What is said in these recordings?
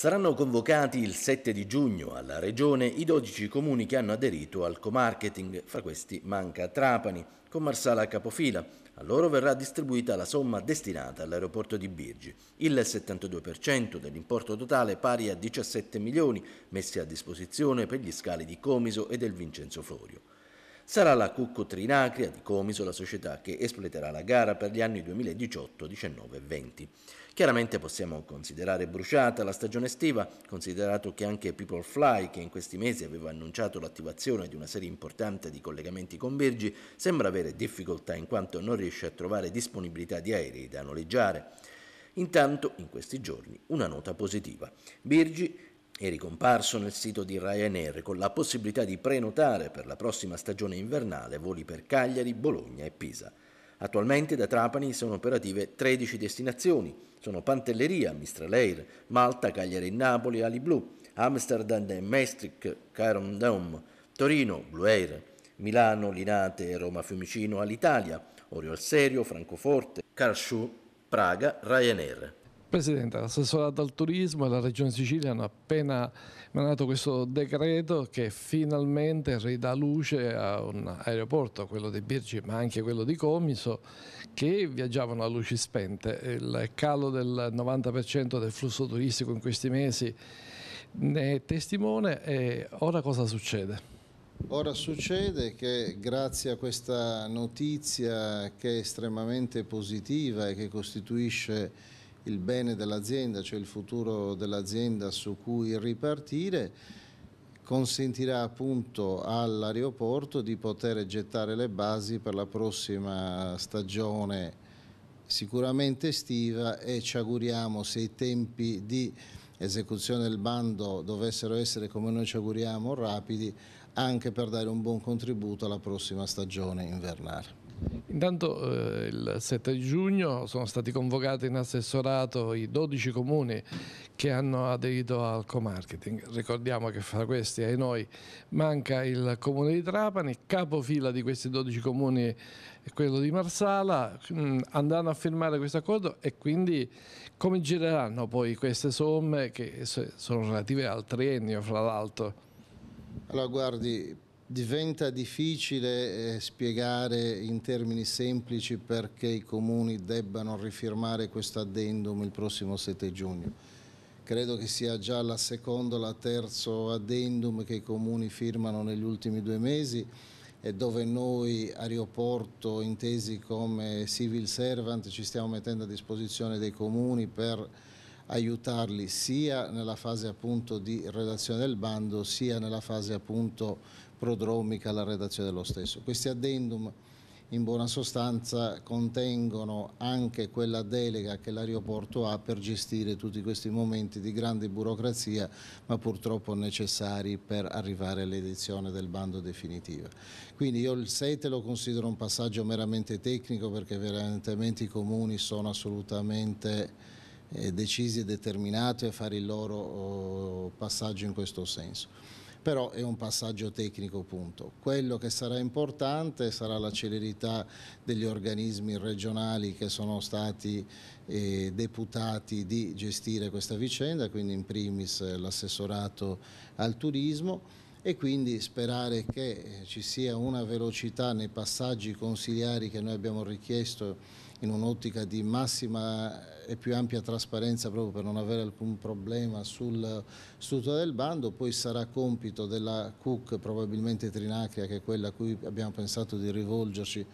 Saranno convocati il 7 di giugno alla Regione i 12 comuni che hanno aderito al co-marketing, fra questi manca Trapani, con Marsala a capofila. A loro verrà distribuita la somma destinata all'aeroporto di Birgi. Il 72% dell'importo totale pari a 17 milioni messi a disposizione per gli scali di Comiso e del Vincenzo Florio sarà la Cucco Trinacria di Comiso la società che espleterà la gara per gli anni 2018, 19 e 20. Chiaramente possiamo considerare bruciata la stagione estiva, considerato che anche People Fly, che in questi mesi aveva annunciato l'attivazione di una serie importante di collegamenti con Virgi, sembra avere difficoltà in quanto non riesce a trovare disponibilità di aerei da noleggiare. Intanto, in questi giorni, una nota positiva. Birgi è ricomparso nel sito di Ryanair con la possibilità di prenotare per la prossima stagione invernale voli per Cagliari, Bologna e Pisa. Attualmente da Trapani sono operative 13 destinazioni, sono Pantelleria, Mistraleir, Malta, Cagliari e Napoli, Ali Blu, Amsterdam e Maastricht, Caron Dome, Torino, Blue Air, Milano, Linate e Roma Fiumicino, Alitalia, Oriol Serio, Francoforte, Carsù, Praga, Ryanair. Presidente, l'assessorato al turismo e la Regione Sicilia hanno appena emanato questo decreto che finalmente ridà luce a un aeroporto, quello di Birgi ma anche quello di Comiso, che viaggiavano a luci spente. Il calo del 90% del flusso turistico in questi mesi ne è testimone e ora cosa succede? Ora succede che grazie a questa notizia che è estremamente positiva e che costituisce il bene dell'azienda, cioè il futuro dell'azienda su cui ripartire, consentirà appunto all'aeroporto di poter gettare le basi per la prossima stagione sicuramente estiva e ci auguriamo se i tempi di esecuzione del bando dovessero essere come noi ci auguriamo rapidi anche per dare un buon contributo alla prossima stagione invernale. Intanto eh, il 7 giugno sono stati convocati in assessorato i 12 comuni che hanno aderito al co-marketing. Ricordiamo che fra questi, ai noi, manca il comune di Trapani, capofila di questi 12 comuni è quello di Marsala, mm, andranno a firmare questo accordo e quindi come gireranno poi queste somme che sono relative al triennio fra l'altro? Allora guardi, Diventa difficile eh, spiegare in termini semplici perché i comuni debbano rifirmare questo addendum il prossimo 7 giugno. Credo che sia già la seconda o la terza addendum che i comuni firmano negli ultimi due mesi e dove noi aeroporto intesi come civil servant ci stiamo mettendo a disposizione dei comuni per aiutarli sia nella fase appunto di redazione del bando sia nella fase appunto prodromica alla redazione dello stesso. Questi addendum in buona sostanza contengono anche quella delega che l'aeroporto ha per gestire tutti questi momenti di grande burocrazia ma purtroppo necessari per arrivare all'edizione del bando definitiva. Quindi io il 7 lo considero un passaggio meramente tecnico perché veramente i comuni sono assolutamente eh, decisi e determinati a fare il loro oh, passaggio in questo senso però è un passaggio tecnico punto. Quello che sarà importante sarà la celerità degli organismi regionali che sono stati eh, deputati di gestire questa vicenda, quindi in primis eh, l'assessorato al turismo e quindi sperare che eh, ci sia una velocità nei passaggi consiliari che noi abbiamo richiesto in un'ottica di massima e più ampia trasparenza proprio per non avere alcun problema sul studio del bando, poi sarà compito della CUC, probabilmente Trinacria, che è quella a cui abbiamo pensato di rivolgerci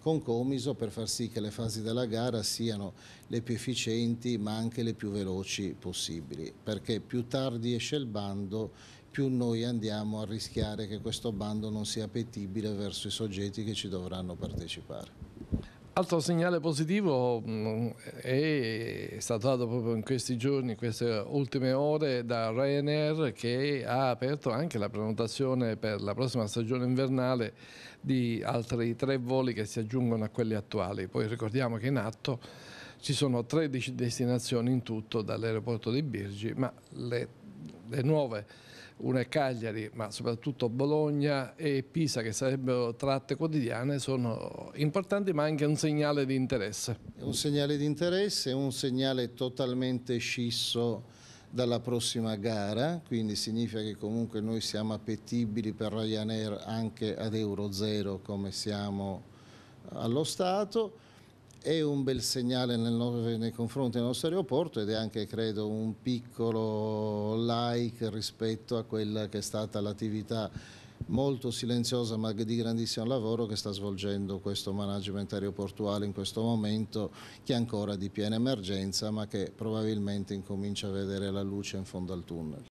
con Comiso per far sì che le fasi della gara siano le più efficienti ma anche le più veloci possibili, perché più tardi esce il bando più noi andiamo a rischiare che questo bando non sia appetibile verso i soggetti che ci dovranno partecipare. Altro segnale positivo mm, è stato dato proprio in questi giorni, in queste ultime ore, da Ryanair che ha aperto anche la prenotazione per la prossima stagione invernale di altri tre voli che si aggiungono a quelli attuali. Poi ricordiamo che in atto ci sono 13 destinazioni in tutto dall'aeroporto di Birgi, ma le, le nuove una è Cagliari, ma soprattutto Bologna e Pisa, che sarebbero tratte quotidiane, sono importanti ma anche un segnale di interesse. un segnale di interesse, un segnale totalmente scisso dalla prossima gara, quindi significa che comunque noi siamo appetibili per Ryanair anche ad Euro 0 come siamo allo Stato è un bel segnale nel, nei confronti del nostro aeroporto ed è anche credo un piccolo like rispetto a quella che è stata l'attività molto silenziosa ma di grandissimo lavoro che sta svolgendo questo management aeroportuale in questo momento che è ancora di piena emergenza ma che probabilmente incomincia a vedere la luce in fondo al tunnel.